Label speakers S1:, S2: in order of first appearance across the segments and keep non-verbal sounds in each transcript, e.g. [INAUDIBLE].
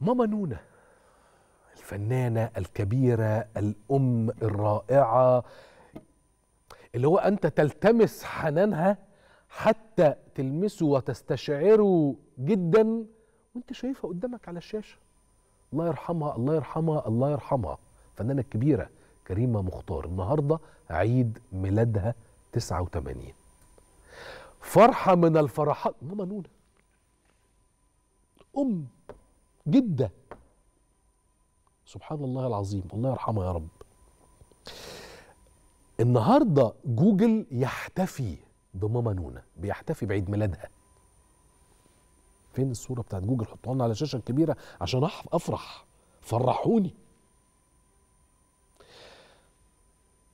S1: ماما نونا الفنانة الكبيرة الأم الرائعة اللي هو أنت تلتمس حنانها حتى تلمسه وتستشعره جدا وانت شايفها قدامك على الشاشة الله يرحمها الله يرحمها الله يرحمها الفنانة الكبيرة كريمة مختار النهاردة عيد ميلادها 89 فرحة من الفرحات ماما نونا أم جدة سبحان الله العظيم الله يرحمه يا رب النهارده جوجل يحتفي بماما نونا بيحتفي بعيد ميلادها فين الصوره بتاعت جوجل حطوها لنا على الشاشه الكبيره عشان افرح فرحوني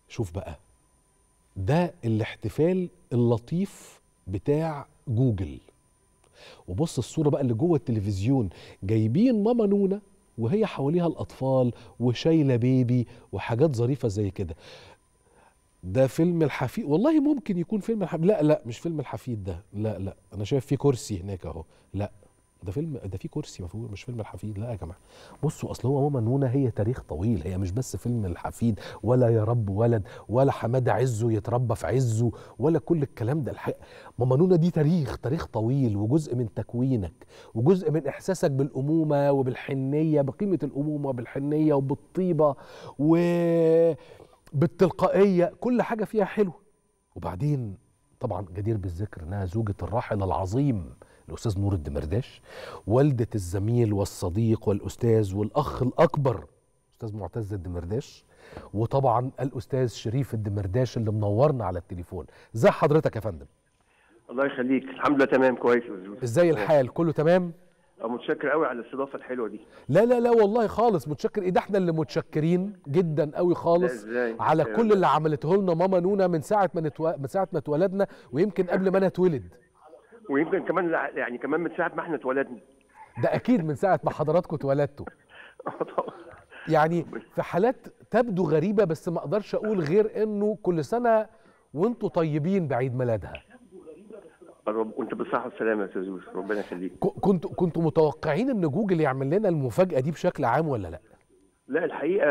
S1: شوف بقى ده الاحتفال اللطيف بتاع جوجل وبص الصوره بقى اللي جوه التلفزيون جايبين ماما نونا وهي حواليها الاطفال وشايله بيبي وحاجات ظريفه زي كده ده فيلم الحفيد والله ممكن يكون فيلم الحفيد لا لا مش فيلم الحفيد ده لا لا انا شايف في كرسي هناك اهو لا ده فيلم ده في كرسي ما فيه مش فيلم الحفيد لا يا جماعه بصوا اصل هو ماما نونه هي تاريخ طويل هي مش بس فيلم الحفيد ولا يا رب ولد ولا حماده عزه يتربى في عزه ولا كل الكلام ده الحق ماما نونه دي تاريخ تاريخ طويل وجزء من تكوينك وجزء من احساسك بالامومه وبالحنيه بقيمه الامومه وبالحنيه وبالطيبه وبالتلقائيه كل حاجه فيها حلوه وبعدين طبعا جدير بالذكر انها زوجة الراحل العظيم الاستاذ نور الدمرداش والده الزميل والصديق والاستاذ والاخ الاكبر استاذ معتز الدمرداش وطبعا الاستاذ شريف الدمرداش اللي منورنا على التليفون ازي حضرتك يا فندم
S2: الله يخليك الحمد لله تمام كويس ازاي الحال
S1: كله تمام
S2: متشكر قوي على الاستضافه الحلوه دي
S1: لا لا لا والله خالص متشكر ايه ده احنا اللي متشكرين جدا قوي خالص على إيه، كل اللي عملته لنا ماما نونا من ساعه ما نتو... من ساعه ما اتولدنا ويمكن قبل ما انا اتولد
S2: ويمكن كمان يعني كمان من ساعه ما احنا اتولدنا
S1: ده اكيد من ساعه ما حضراتكم اتولدتوا يعني في حالات تبدو غريبه بس ما اقدرش اقول غير انه كل سنه وانتوا طيبين بعيد ميلادها
S2: وانت بالصحه والسلامه يا استاذ يوسف ربنا يخليك
S1: كنت كنتوا متوقعين ان جوجل يعمل لنا المفاجاه دي بشكل عام ولا لا؟
S2: لا الحقيقه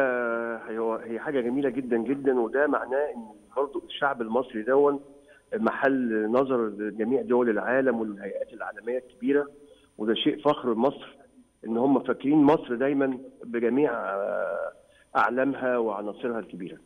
S2: هي حاجه جميله جدا جدا وده معناه ان برضه الشعب المصري دون محل نظر جميع دول العالم والهيئات العالميه الكبيره وده شيء فخر مصر ان هم فاكرين مصر دايما بجميع آه، اعلامها وعناصرها الكبيره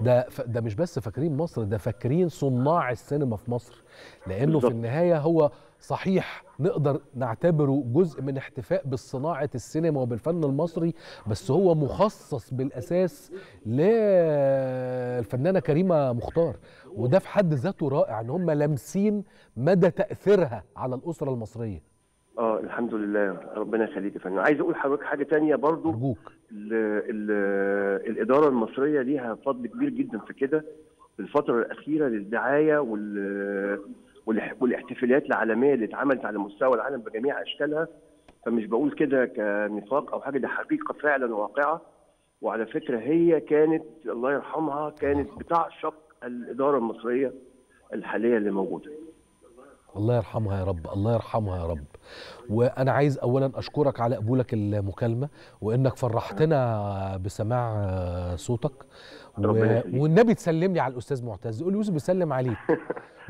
S1: ده ف... ده مش بس فاكرين مصر ده فاكرين صناع السينما في مصر لانه بالضبط. في النهايه هو صحيح نقدر نعتبره جزء من احتفاء بالصناعة السينما وبالفن المصري بس هو مخصص بالأساس للفنانة كريمة مختار وده في حد ذاته رائع ان هم لامسين مدى تأثيرها على الأسرة المصرية
S2: اه الحمد لله ربنا يخليك يا فندم عايز اقول لحضرتك حاجه تانية برضو ارجوك الاداره المصريه ليها فضل كبير جدا في كده في الفتره الاخيره للدعايه وال والاحتفاليات العالميه اللي اتعملت على مستوى العالم بجميع اشكالها فمش بقول كده كنفاق او حاجه ده حقيقه فعلا واقعه وعلى فكره هي كانت الله يرحمها كانت بتعشق الاداره المصريه الحاليه اللي موجوده
S1: الله يرحمها يا رب الله يرحمها يا رب وانا عايز اولا اشكرك على قبولك المكالمه وانك فرحتنا بسماع صوتك و... والنبي تسلم لي على الاستاذ معتز يقول يوسف بيسلم عليك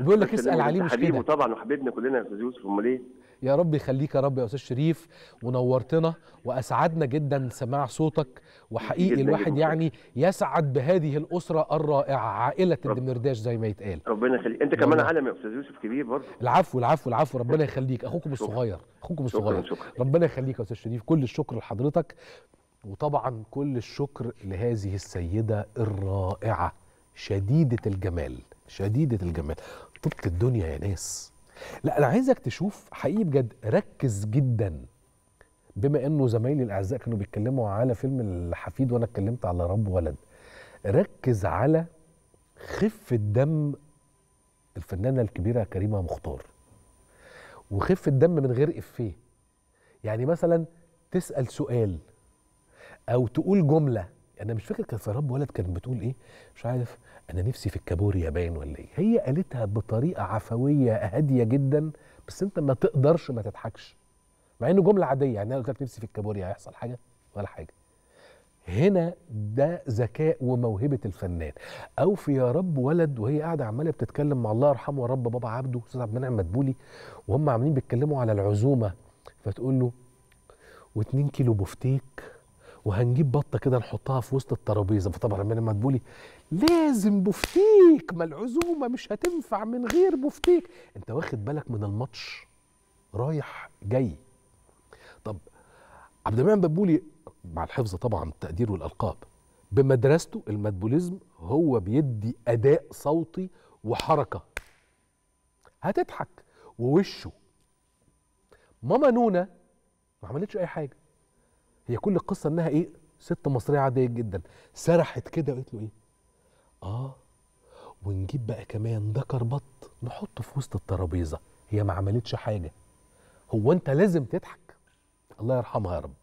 S1: وبيقول لك [LAUGHS] اسال عليه مش كده
S2: طبعا وحبيبنا كلنا يا استاذ يوسف امال ايه
S1: يا رب يخليك يا رب يا استاذ شريف ونورتنا واسعدنا جدا سماع صوتك وحقيقي الواحد يعني يسعد بهذه الاسره الرائعه عائله الدمرداش زي ما يتقال
S2: ربنا يخليك انت كمان عالم يا استاذ يوسف كبير برضه
S1: العفو العفو العفو ربنا يخليك اخوكم الصغير اخوكم الصغير شكرا شكرا. ربنا يخليك يا استاذ شريف كل الشكر لحضرتك وطبعا كل الشكر لهذه السيده الرائعه شديده الجمال شديده الجمال طبت الدنيا يا ناس لا انا عايزك تشوف حقيقي بجد ركز جدا بما انه زمايلي الاعزاء كانوا بيتكلموا على فيلم الحفيد وانا اتكلمت على رب ولد ركز على خفه دم الفنانه الكبيره كريمه مختار وخف الدم من غير افيه يعني مثلا تسال سؤال او تقول جمله يعني انا مش فاكر كانت رب ولد كانت بتقول ايه مش عارف انا نفسي في الكابوريا باين ولا ايه هي قالتها بطريقه عفويه هاديه جدا بس انت ما تقدرش ما تضحكش مع انه جمله عاديه يعني انا قلت نفسي في الكابوريا هيحصل حاجه ولا حاجه هنا ده ذكاء وموهبه الفنان او في يا رب ولد وهي قاعده عماله بتتكلم مع الله يرحمه يا رب بابا عبده استاذ عبد المنعم مدبولي وهم عاملين بيتكلموا على العزومه فتقول له واتنين كيلو بفتيك وهنجيب بطه كده نحطها في وسط الترابيزه فطبعا عبد المنعم مدبولي لازم بفتيك ما العزومه مش هتنفع من غير بفتيك انت واخد بالك من الماتش رايح جاي طب عبد المنعم مدبولي مع الحفظ طبعا التقدير والالقاب بمدرسته المتبوليزم هو بيدي اداء صوتي وحركه هتضحك ووشه ماما نونا ما عملتش اي حاجه هي كل القصه انها ايه ست مصريه عاديه جدا سرحت كده وقالت له ايه اه ونجيب بقى كمان ذكر بط نحطه في وسط الترابيزه هي ما عملتش حاجه هو انت لازم تضحك الله يرحمها يا رب